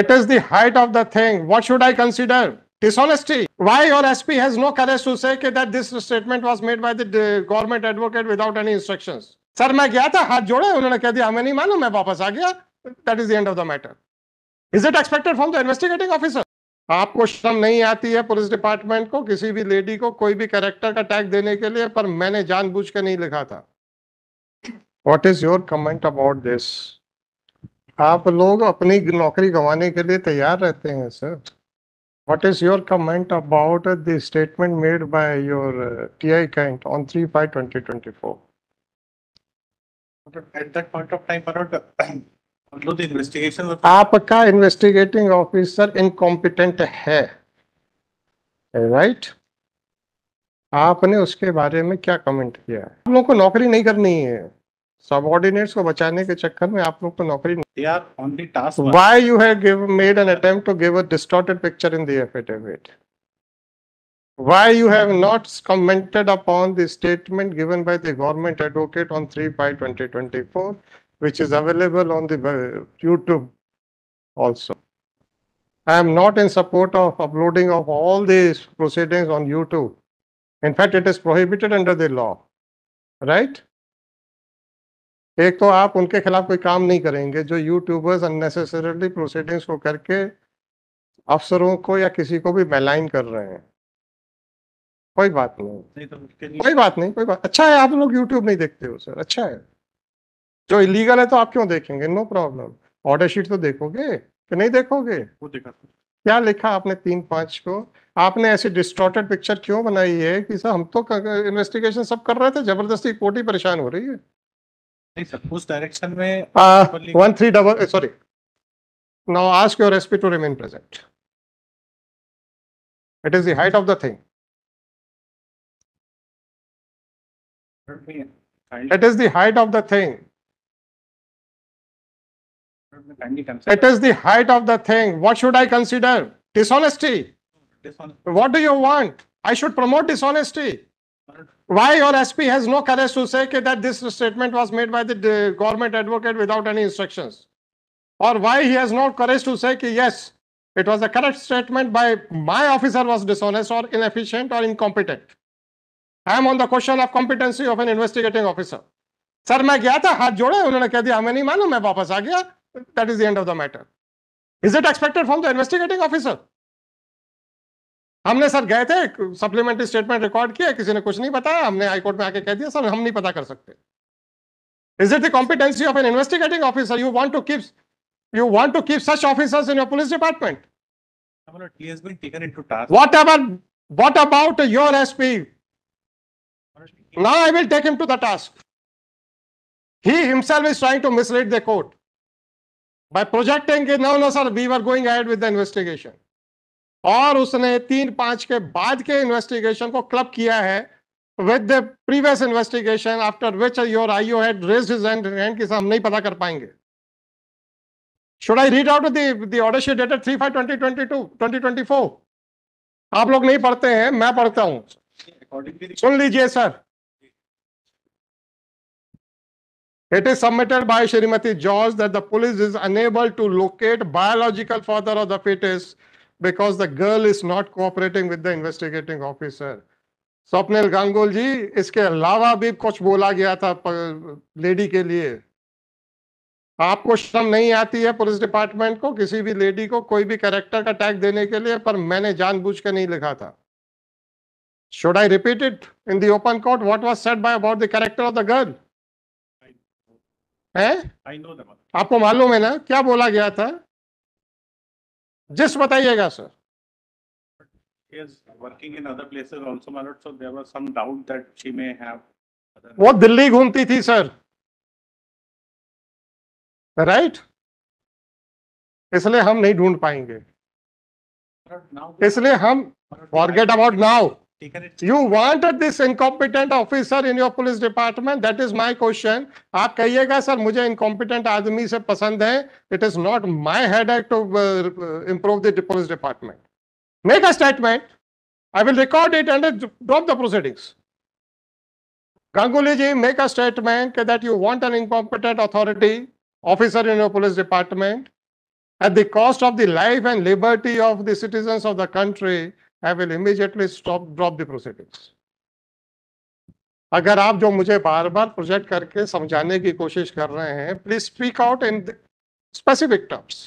It is the height of the thing. What should I consider? Dishonesty. Why your SP has no courage to say that this statement was made by the government advocate without any instructions? sir मैं gaya tha हाथ jode unhone keh diya हमें nahi मालूम मैं wapas aa gaya that is the end of the matter is it expected from the investigating officer आपको शर्म नहीं आती है पुलिस डिपार्टमेंट को किसी भी लेडी को कोई भी कैरेक्टर का टैग देने के लिए पर मैंने जानबूझ के नहीं लिखा था what is your comment about this आप लोग अपनी नौकरी गंवाने के लिए तैयार रहते हैं sir what is your comment about the statement made by your T I can't on three five twenty twenty four आपका इन्वेस्टिगेटिंग ऑफिसर इनकॉम्पिटेंट है राइट right? आपने उसके बारे में क्या कमेंट किया है आप लोगों को नौकरी नहीं करनी है सबऑर्डिनेट्स को बचाने के चक्कर में आप लोग को नौकरी नहीं on the task why you have give made an attempt to give a distorted picture in the affidavit why you have not commented upon the statement given by the government advocate on 3 by 2024 which is available on the YouTube also I am not in support of uploading of all these proceedings on YouTube. In fact it is prohibited under the law right एक तो आप उनके खिलाफ कोई काम नहीं करेंगे जो यूट्यूबर्स अननेसेसरली प्रोसीडिंग्स को करके अफसरों को या किसी को भी मेलाइन कर रहे हैं कोई बात नहीं, नहीं तो कोई बात नहीं कोई बात अच्छा है आप लोग यूट्यूब नहीं देखते हो सर अच्छा है जो इलीगल है तो आप क्यों देखेंगे नो प्रॉब्लम ऑर्डर शीट तो देखोगे कि नहीं देखोगे वो देखा क्या लिखा आपने तीन पांच को आपने ऐसी डिस्टॉर्टेड पिक्चर क्यों बनाई है कि सर हम तो इन्वेस्टिगेशन सब कर रहे थे जबरदस्ती कोटी परेशान हो रही है one three double sorry now ask your SP to remain present it is height of the thing it is height of the thing it is height of the thing what should I consider dishonesty what do you want I should promote dishonesty Why your SP has no courage to say that this statement was made by the government advocate without any instructions? Or why he has no courage to say, yes, it was a correct statement by my officer was dishonest or inefficient or incompetent. I am on the question of competency of an investigating officer. Sir, I गया था हाथ जोड़े उन्होंने कह दिया हमें नहीं मालूम मैं वापस आ हमने सर गए थे सप्लीमेंट्री स्टेटमेंट रिकॉर्ड किया किसी ने कुछ नहीं बताया हमने हाईकोर्ट में आके कह दिया सर हम नहीं पता कर सकते is it the competency of an investigating officer you want to keep you want to keep such officers in your police department whatever what about your S P now I will take him to the task he himself is trying to mislead the court by projecting no no sir we are going ahead with the investigation और उसने तीन पांच के बाद के investigation को club किया है with the previous investigation after which your IO had raised his hand hand कि हम नहीं पता कर पाएंगे should I read out the the order sheet dated 3/5/2022 2024 आप लोग नहीं पढ़ते हैं मैं पढ़ता हूं सुन लीजिए sir it is submitted by Shrimati George that the police is unable to locate biological father of the foetus because the girl is not cooperating with the investigating officer. Swapnil Gangul ji इसके अलावा भी कुछ बोला गया था लेडी के लिए आपको श्रम नहीं आती है पुलिस डिपार्टमेंट को किसी भी लेडी को कोई भी करेक्टर का टैग देने के लिए पर मैंने जानबूझ के नहीं लिखा था should I repeat it in the open court what was said by about the character of the girl है आपको मालूम है ना क्या बोला गया था जिस बताइएगा सर वो दिल्ली घूमती थी सर राइट right? इसलिए हम नहीं ढूंढ पाएंगे इसलिए हम forget about now You wanted this incompetent officer in your police department? That is my question. आप कहिएगा सर मुझे incompetent आदमी से पसंद है It is not my headache to uh, improve the police department. Make a statement. I will record it and drop the proceedings. Ganguly ji, make a statement that you want an incompetent authority officer in your police department at the cost of the life and liberty of the citizens of the country. I will immediately stop drop the proceedings अगर आप जो मुझे बार बार project करके समझाने की कोशिश कर रहे हैं please speak out in specific terms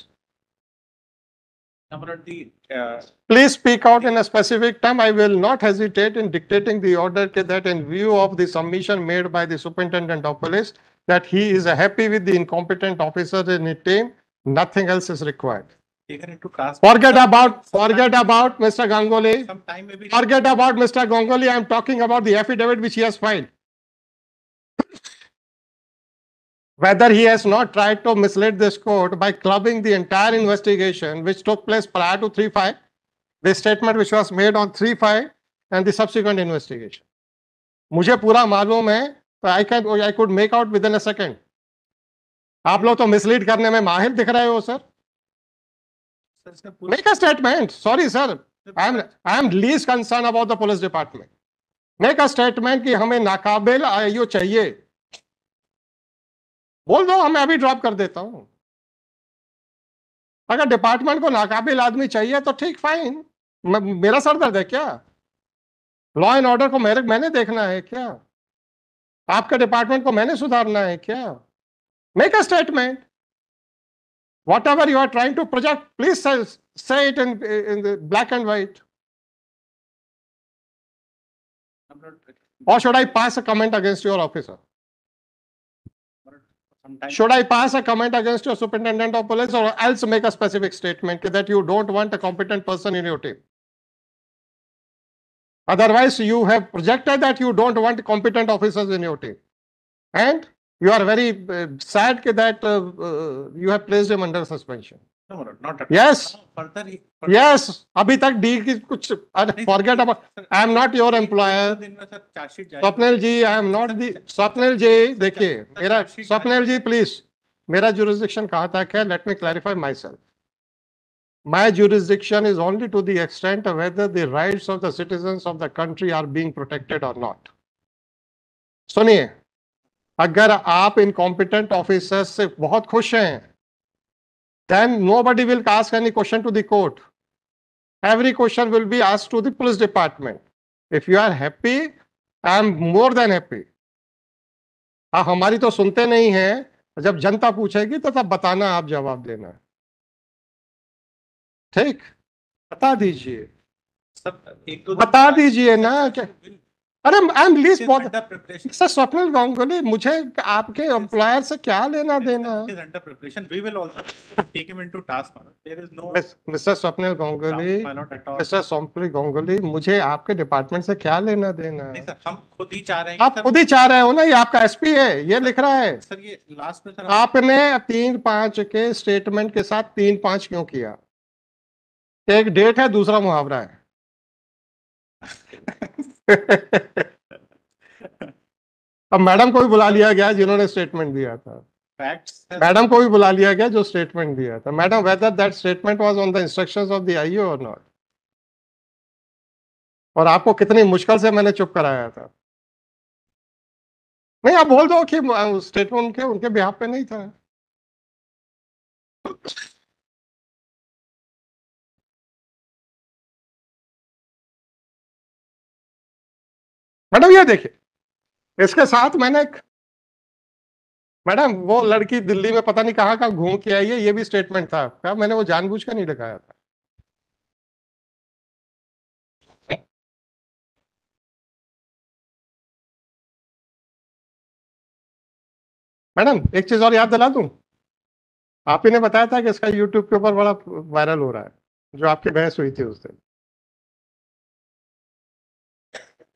please speak out in specific term I will not hesitate in dictating the order के that in view of the submission made by the superintendent of police that he is happy with the incompetent officer in team nothing else is required Forget about forget about Mr. gangoli Forget about Mr. gangoli I am talking about the affidavit which he has filed. Whether he has not tried to mislead this court by clubbing the entire investigation which took place prior to 35 the statement which was made on 35 and the subsequent investigation. मुझे पूरा मालूम है तो I can I could make out within a second आप लोग तो mislead करने में माहिर दिख रहे हो sir Make a statement. Sorry, sir. I am I am least concerned about the police department. Make a statement कि हमें नाकाबिल आईओ चाहिए बोल दो मैं अभी ड्रॉप कर देता हूं अगर डिपार्टमेंट को नाकाबिल आदमी चाहिए तो ठीक फाइन मेरा सर दर्द है क्या लॉ एंड ऑर्डर को मेरे मैंने देखना है क्या आपके डिपार्टमेंट को मैंने सुधारना है क्या make a statement Whatever you are trying to project, please say, say it in, in the black and white. Or should I pass a comment against your officer? Sometimes. Should I pass a comment against your superintendent of police or else make a specific statement that you don't want a competent person in your team? Otherwise, you have projected that you don't want competent officers in your team. And you are very uh, sad that uh, uh, you have placed him under suspension. No, not at yes. Further, further. Yes. अभी तक डी की कुछ forget about I am not your employer Swapnil ji I am not the Swapnil ji देखिए मेरा Swapnil ji please मेरा jurisdiction कहाँ तक है let me clarify My jurisdiction is only to the extent of whether the rights of the citizens of the country are being protected or not. सुनिए अगर आप incompetent officers से बहुत खुश हैं then nobody will cast any question to the court every question will be asked to the police department if you are happy I am more than happy आप हमारी तो सुनते नहीं है जब जनता पूछेगी तो तब बताना आप जवाब देना ठीक बता दीजिए बता दीजिए ना क्या अरे आई एम लीज बहुत सर स्वप्निल गांगुली मुझे आपके एम्प्लॉयर से क्या लेना देना है under preparation we will also take him into task there is no mister Swapnil Ganguli mister Swapnil Ganguli मुझे आपके डिपार्टमेंट से क्या लेना देना है सर हम खुद ही चाह रहे हैं आप खुद ही चाह रहे हो ना ये आपका एसपी है ये लिख रहा है सर ये लास्ट में सर आपने तीन पांच के स्टेटमेंट के साथ तीन पांच क्यों किया एक डेट है दूसरा मुहावरा है अब मैडम को भी बुला लिया गया जिन्होंने स्टेटमेंट दिया था मैडम को भी बुला लिया गया जो स्टेटमेंट दिया था madam whether that statement was on the instructions of the IO or not और आपको कितनी मुश्किल से मैंने चुप कराया था नहीं आप बोल दो कि स्टेटमेंट उनके उनके बिहाफ पे नहीं था मैडम ये देखिए इसके साथ मैंने एक मैडम वो लड़की दिल्ली में पता नहीं कहाँ कहाँ घूम के आई है ये भी स्टेटमेंट था क्या मैंने वो जानबूझ कर नहीं लगाया था मैडम एक चीज और याद दिला दूं आप ही ने बताया था कि इसका यूट्यूब के ऊपर बड़ा वायरल हो रहा है जो आपकी बहस हुई थी उस दिन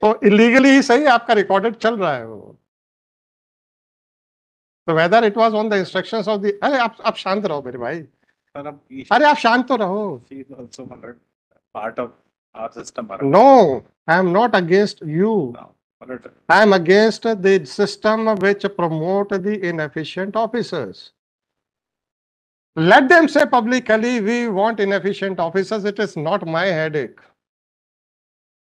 तो इलीगली ही सही आपका रिकॉर्डेड चल रहा है वो तो whether it was on the instruction of the अरे आप आप शांत रहो मेरे भाई अरे आप शांत तो रहो part of our system no I am not against you I am against the system which promote the inefficient officers let them say publicly we want inefficient officers it is not my headache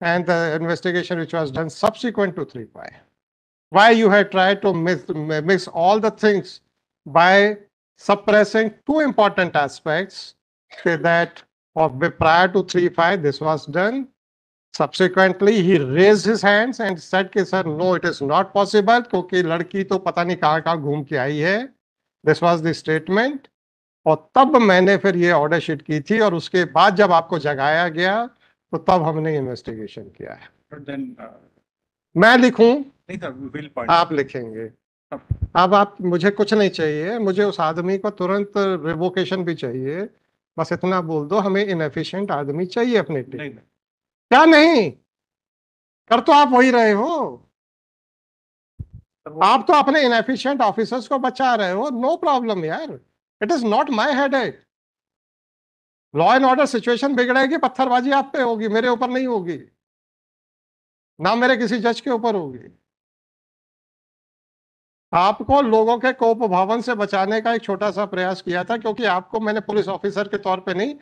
and the investigation which was done subsequent to 3 pi. Why you had tried to mix, mix all the things by suppressing two important aspects say that of prior to 3 pi this was done. Subsequently, he raised his hands and said कि sir, no, it is not possible kyunki ladki to pata nahi kahan kahan घूम ke aayi hai this was the statement और तब मैंने फिर ये order sheet की थी और उसके बाद जब आपको जगाया गया तो तब हमने इन्वेस्टिगेशन किया है then, uh, मैं लिखूं नहीं सर आप लिखेंगे अब, आप मुझे कुछ नहीं चाहिए मुझे उस आदमी को तुरंत रिवोकेशन भी चाहिए बस इतना बोल दो हमें इनएफिशिएंट आदमी चाहिए अपने टीम नहीं, क्या नहीं कर तो आप वही रहे हो आप तो अपने इनएफिशिएंट ऑफिसर्स को बचा रहे हो नो प्रॉब्लम यार it is not my head law and order situation बिगड़ेगी पत्थरबाजी आप पे होगी मेरे ऊपर नहीं होगी ना मेरे किसी जज के ऊपर होगी आपको लोगों के कोप भावन से बचाने का एक छोटा सा प्रयास किया था क्योंकि आपको मैंने पुलिस ऑफिसर के तौर पे नहीं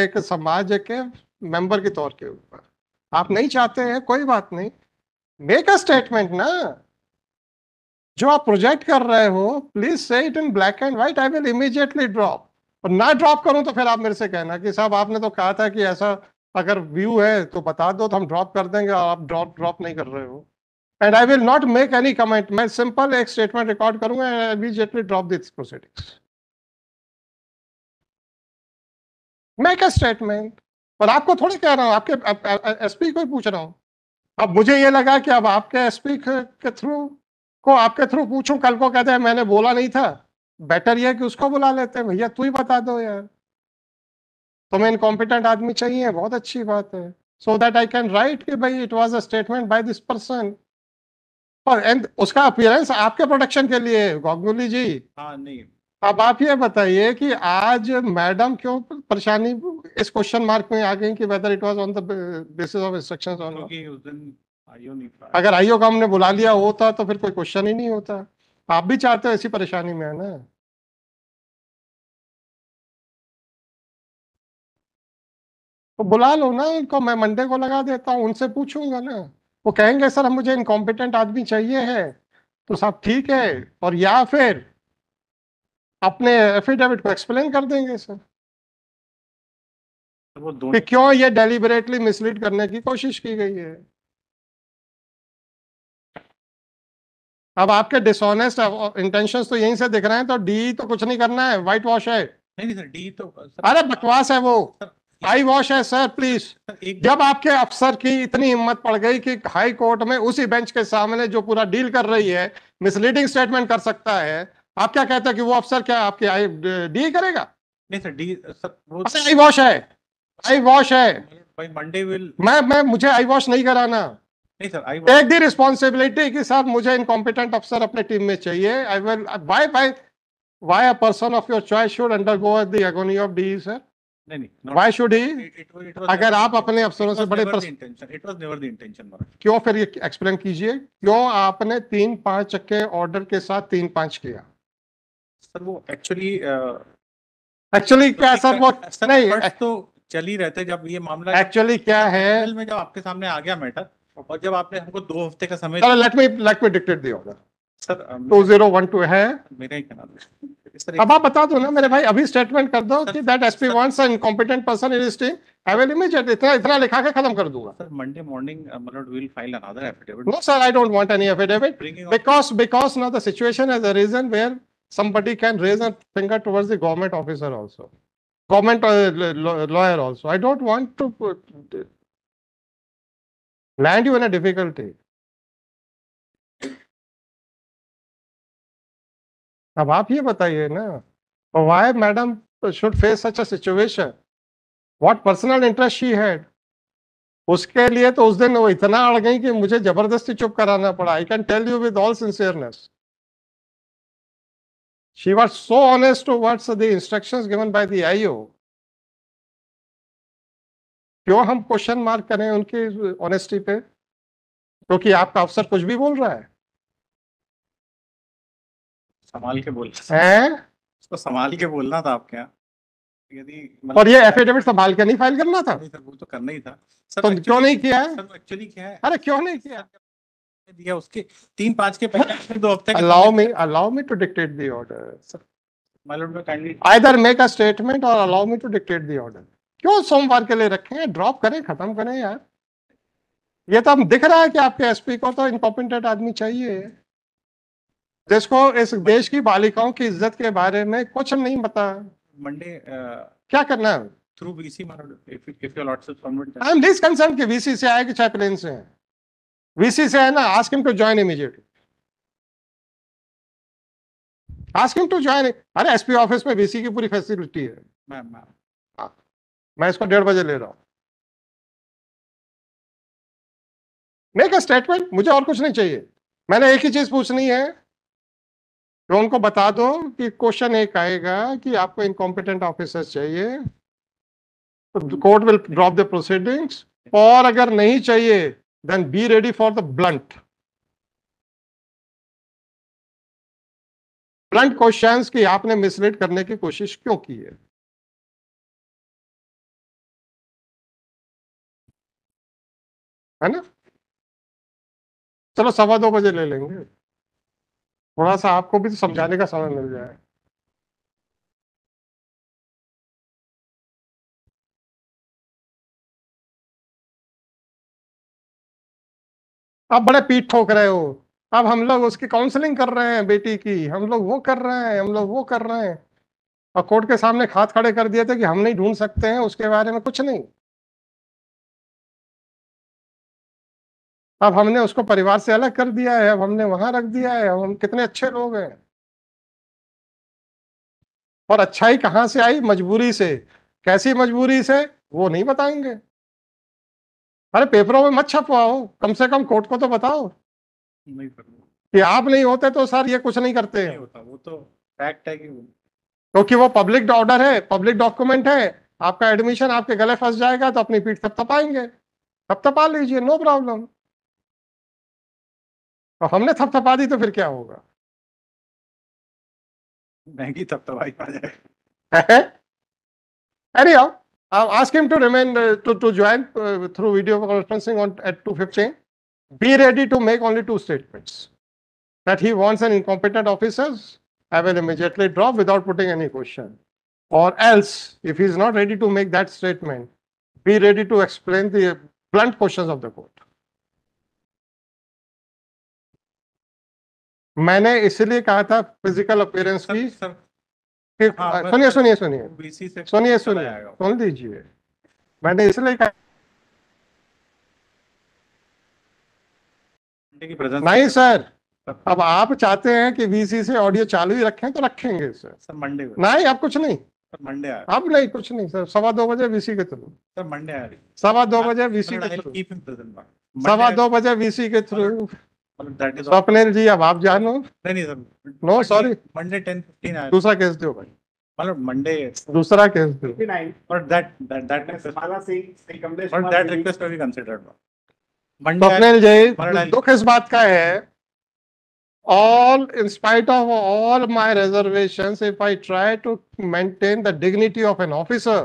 एक समाज के मेंबर के तौर के ऊपर आप नहीं चाहते हैं कोई बात नहीं मेक अ स्टेटमेंट ना जो आप प्रोजेक्ट कर रहे हो please say it in black and white I will immediately drop और ना ड्रॉप करूं तो फिर आप मेरे से कहना कि साहब आपने तो कहा था कि ऐसा अगर व्यू है तो बता दो तो हम ड्रॉप कर देंगे और आप ड्रॉप ड्रॉप नहीं कर रहे हो and I will not make any comment मैं सिंपल एक स्टेटमेंट रिकॉर्ड करूंगा and immediately drop this proceedings make a statement पर आपको थोड़ी कह रहा हूँ आपके एसपी को ही पूछ रहा हूँ अब मुझे ये लगा कि अब आपके एसपी के थ्रू को आपके थ्रू पूछूं कल को कहते हैं मैंने बोला नहीं था बेटर यह कि उसको बुला लेते हैं भैया तू ही बता दो यार तुम्हें तो इनकॉम्पिटेंट आदमी चाहिए बहुत अच्छी बात है so that I can write कि भाई it was a statement by this person और एंड उसका अपियरेंस आपके प्रोडक्शन के लिए गोगुली जी हाँ नहीं अब आप ये बताइए कि आज मैडम क्यों परेशानी इस क्वेश्चन मार्क में आ गई कि whether it was on the basis of instructions on अगर आईओ का हमने बुला लिया होता तो फिर कोई क्वेश्चन ही नहीं होता आप भी चाहते हो ऐसी परेशानी में है ना तो बुला लो ना इनको मैं मंडे को लगा देता हूँ उनसे पूछूंगा ना वो कहेंगे सर मुझे इनकॉम्पिटेंट आदमी चाहिए है तो साहब ठीक है और या फिर अपने एफिडेविट को एक्सप्लेन कर देंगे सर कि क्यों ये डेलीबरेटली मिसलीड करने की कोशिश की गई है अब आपके डिसऑनेस्ट इंटेंशन तो यहीं से दिख रहे हैं तो डी तो कुछ नहीं करना है व्हाइट वॉश है नहीं सर डी तो सर, अरे बकवास है वो आई वॉश है सर प्लीज जब आपके अफसर की इतनी हिम्मत पड़ गई कि हाई कोर्ट में उसी बेंच के सामने जो पूरा डील कर रही है मिसलीडिंग स्टेटमेंट कर सकता है आप क्या कहते हैं कि वो अफसर क्या आपके आई डी करेगा नहीं सर डी सर वो आई वॉश है आई वॉश है मंडे विल मैं मैं मुझे आई वॉश नहीं कराना टेक दी रिस्पॉन्सिबिलिटी कि सर मुझे इनकॉम्पिटेंट अफसर अपने टीम में चाहिए I will by by why a person of your choice should undergo the agony of the sir नहीं शुड ही अगर आप अपने अफसरों से बड़े क्यों फिर ये एक्सप्लेन कीजिए क्यों आपने तीन पांच के ऑर्डर के साथ तीन पांच किया सर वो एक्चुअली एक्चुअली uh, क्या सर वो नहीं तो चल ही रहते जब ये मामला एक्चुअली क्या है में जब आपके सामने आ गया मैटर और जब आपने हमको दो हफ्ते का समय let me let me dictate the होगा sir two zero one two है मेरा ही अब आप बता दो ना मेरे भाई अभी स्टेटमेंट कर दो कि that SP wants an competent person in team I will immediate इतना इतना लिखा के खत्म कर दूंगा sir Monday morning will file another affidavit no sir I don't want any affidavit because because now the situation has arisen where somebody can raise a finger towards the government officer also government uh, lawyer also i don't want to put, land you in a difficulty. अब आप ये बताइए ना why madam should face such a situation personal interest she had उसके लिए तो उस दिन वो इतना अड़ गई कि मुझे जबरदस्ती चुप कराना पड़ा I can tell you with all sincereness she was so honest towards the instruction given by I U क्यों हम क्वेश्चन मार्क करें उनकी ऑनेस्टी पे क्योंकि तो आपका अफसर कुछ भी बोल रहा है संभाल के बोल है तो संभाल के बोलना था आपके यहाँ यदि मतलब और ये एफिडेविट संभाल के नहीं फाइल करना था नहीं सर वो तो करना ही था सर तो क्यों नहीं किया है एक्चुअली क्या है अरे क्यों नहीं किया दिया उसके तीन पांच के पहले दो हफ्ते allow me allow me to dictate the order sir my lord मैं kindly either make a statement or allow me to dictate the order क्यों सोमवार के लिए रखे हैं ड्रॉप करें खत्म करें यार ये तो हम दिख रहा है कि आपके एसपी को तो इनकॉम्पिटेंट आदमी चाहिए जिसको इस देश की बालिकाओं की इज्जत के बारे में कुछ नहीं पता मंडे uh, क्या करना है through BC if if your I am this concern कि बीसी से आए कि चाहे प्लेन से हैं वीसी से है ना ask him to join immediately ask him to join अरे एसपी ऑफिस में बीसी की पूरी फैसिलिटी है मैम मैम मैं इसको डेढ़ बजे ले रहा हूं मेक अ स्टेटमेंट मुझे और कुछ नहीं चाहिए मैंने एक ही चीज पूछनी है तो उनको बता दो कि क्वेश्चन एक आएगा कि आपको इनकॉम्पिटेंट ऑफिसर्स चाहिए तो court will drop the proceedings और अगर नहीं चाहिए then be ready for the blunt blunt questions कि आपने मिसलीड करने की कोशिश क्यों की है है ना चलो सवा दो बजे ले लेंगे हम्म। थोड़ा सा आपको भी तो समझाने का समय मिल जाए आप बड़े पीठ ठोक रहे हो अब हम लोग उसकी काउंसलिंग कर रहे हैं बेटी की हम लोग वो कर रहे हैं हम लोग वो कर रहे हैं और कोर्ट के सामने खाद खड़े कर दिए थे कि हम नहीं ढूंढ सकते हैं उसके बारे में कुछ नहीं अब हमने उसको परिवार से अलग कर दिया है अब हमने वहां रख दिया है अब हम कितने अच्छे लोग हैं और अच्छाई कहां से आई मजबूरी से कैसी मजबूरी से वो नहीं बताएंगे अरे पेपरों में मत छपवाओ कम से कम कोर्ट को तो बताओ नहीं कि आप नहीं होते तो सर ये कुछ नहीं करते नहीं होता वो तो फैक्ट है कि क्योंकि वो पब्लिक ऑर्डर है पब्लिक डॉक्यूमेंट है आपका एडमिशन आपके गले फंस जाएगा तो अपनी पीठ तब तपाएंगे तब तपा लीजिए नो प्रॉब्लम अब हमने थपथपा दी तो फिर क्या होगा महंगी थपथपाई आ जाए अरे आओ I ask him to remain to to join through video conferencing on at two fifteen be ready to make only two statements that he wants an incompetent officers I will immediately drop without putting any question or else if he is not ready to make that statement be ready to explain the blunt question of the court मैंने इसलिए कहा था physical appearance की हाँ, सुनिए सुनिए सुनिए सुनिए सुनिए सुन लीजिए मैंने इसलिए कहा नहीं सर अब आप चाहते हैं कि वीसी से ऑडियो चालू ही रखें तो रखेंगे सर सर मंडे को नहीं अब कुछ नहीं सर मंडे आ अब नहीं कुछ नहीं सर सवा दो बजे वीसी के थ्रू सर मंडे आ रही सवा दो बजे वीसी के थ्रू सवा दो बजे वीसी के थ्रू जी अब आप जानो नहीं नहीं सर नो सॉरी मंडे 10:15 आया दूसरा केस दो भाई मतलब मंडे दूसरा केस स्वप्निल जी दुख इस बात का है all in spite of all my reservation if I try to maintain the dignity of an officer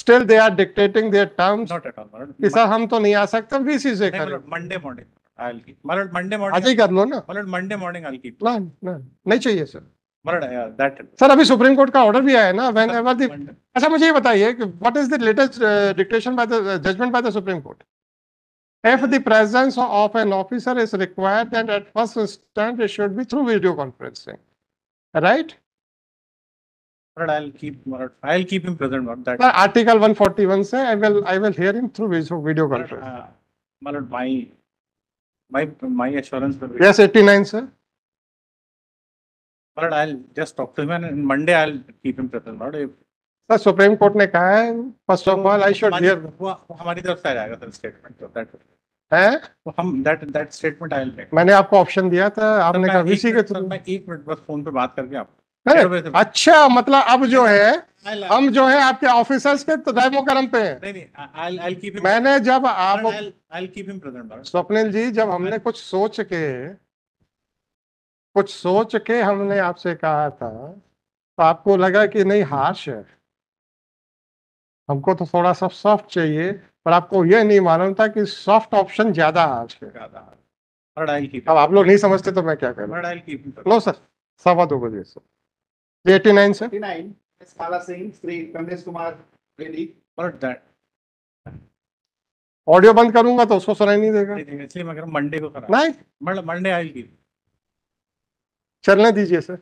still they are dictating their terms कि सर हम तो नहीं आ सकते बीसी से मंडे मॉर्निंग मतलब I'll keep. Malad Monday morning. आज ही कर लो ना Malad Monday morning I'll keep. ना ना नहीं चाहिए sir Malad yeah, that. Sir अभी सुप्रीम कोर्ट का ऑर्डर भी आया है ना व्हेन एवर द Monday. अच्छा मुझे ये बताइए कि what is the latest dictation by the judgement by the supreme court If the presence of an officer is required, then at first instance it should be through video conferencing, right? But I'll keep Murat. I'll keep him present. Not that. Sir, Article 141 say I will I will hear him through video video conference. But, uh, Murat, my My my assurance will be. Yes, 89, sir. But I'll just talk to him and Monday I'll keep him present. Not if. Sir supreme court ने कहा है first of all I should hear वो हमारी तरफ से आ जाएगा sir statement तो that है वो हम that that statement I will मैंने आपको ऑप्शन दिया था आपने कहा वीसी के थ्रू मैं एक मिनट बस फोन पे बात करके आपको अरे अच्छा मतलब अब जो है हम जो है आपके ऑफिसर्स पे तो दायमो करम पे नहीं नहीं मैंने जब आप I'll, स्वप्निल जी जब हमने कुछ सोच के कुछ सोच के हमने आपसे कहा था तो आपको लगा कि नहीं हार्श है हमको तो थोड़ा सा सॉफ्ट चाहिए पर आपको यह नहीं मालूम था कि सॉफ्ट ऑप्शन ज्यादा हार्श है अब आप लोग नहीं समझते तो मैं क्या करूँ लो सर सवा दो बजे सर ऑडियो बंद करूंगा तो उसको सुनाई नहीं देगा इसलिए मैं मंडे को करा नहीं मंडे आएगी चलने दीजिए अच्छा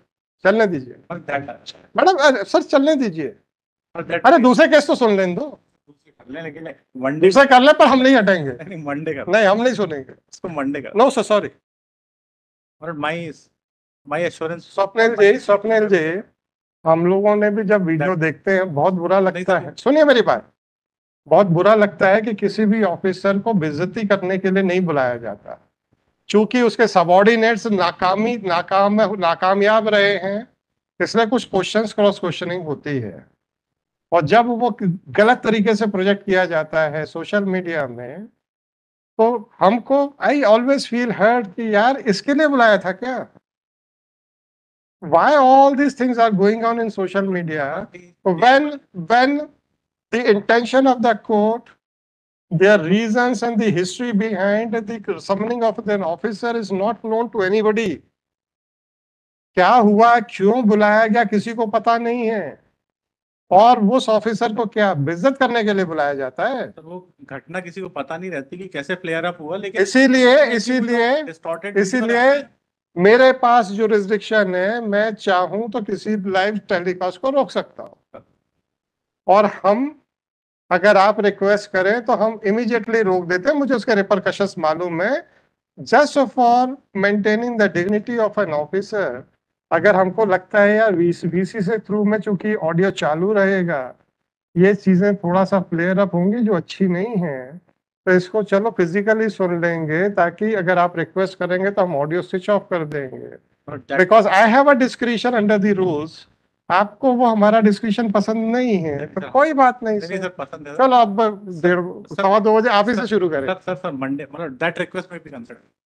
सर चलने दीजिए मैडम सर चलने दीजिए अरे दूसरे केस तो सुन लें दो मंडे से कर ले पर हम नहीं हटेंगे मंडे का नहीं हम नहीं सुनेंगे उसको मंडे का नो सर सॉरी और my my assurance hmm. Swapnil ji Swapnil ji हम लोगों ने भी जब वीडियो देखते हैं बहुत बुरा लगता तो है सुनिए मेरी बात बहुत बुरा लगता है कि किसी भी ऑफिसर को बेजती करने के लिए नहीं बुलाया जाता चूंकि उसके सबॉर्डिनेट्स नाकामी नाकाम नाकामयाब रहे हैं इसलिए कुछ क्वेश्चन क्रॉस क्वेश्चनिंग होती है और जब वो गलत तरीके से प्रोजेक्ट किया जाता है सोशल मीडिया में तो हमको आई ऑलवेज फील हर्ट कि यार इसके लिए बुलाया था क्या why all these things are going on in social media when when the intention of the court their reasons and the history behind the summoning of an officer is not known to anybody क्या हुआ क्यों बुलाया गया किसी को पता नहीं है और उस ऑफिसर को क्या बिजत करने के लिए बुलाया जाता है तो वो घटना किसी को पता नहीं रहती कि कैसे प्लेयर अप हुआ लेकिन इसीलिए इसीलिए इसीलिए मेरे पास जो रिस्ट्रिक्शन है मैं चाहूं तो किसी लाइव टेलीकास्ट को रोक सकता हूं और हम अगर आप रिक्वेस्ट करें तो हम इमीडिएटली रोक देते हैं मुझे उसके रिपरकशंस मालूम है just for maintaining the dignity of an officer अगर हमको लगता है यार वीसी से थ्रू में चूंकि ऑडियो चालू रहेगा ये चीजें थोड़ा सा प्लेयर अप होंगी जो अच्छी नहीं है तो इसको चलो फिजिकली सुन लेंगे ताकि अगर आप रिक्वेस्ट करेंगे तो हम ऑडियो स्विच ऑफ कर देंगे because I have a description under the rules आपको वो हमारा डिस्क्रिप्शन पसंद नहीं है तो कोई बात नहीं सर पसंद है चलो अब डेढ़ सवा दो बजे आप ही से शुरू करें सर सर सर मंडे मतलब दैट रिक्वेस्ट में भी कंसिडर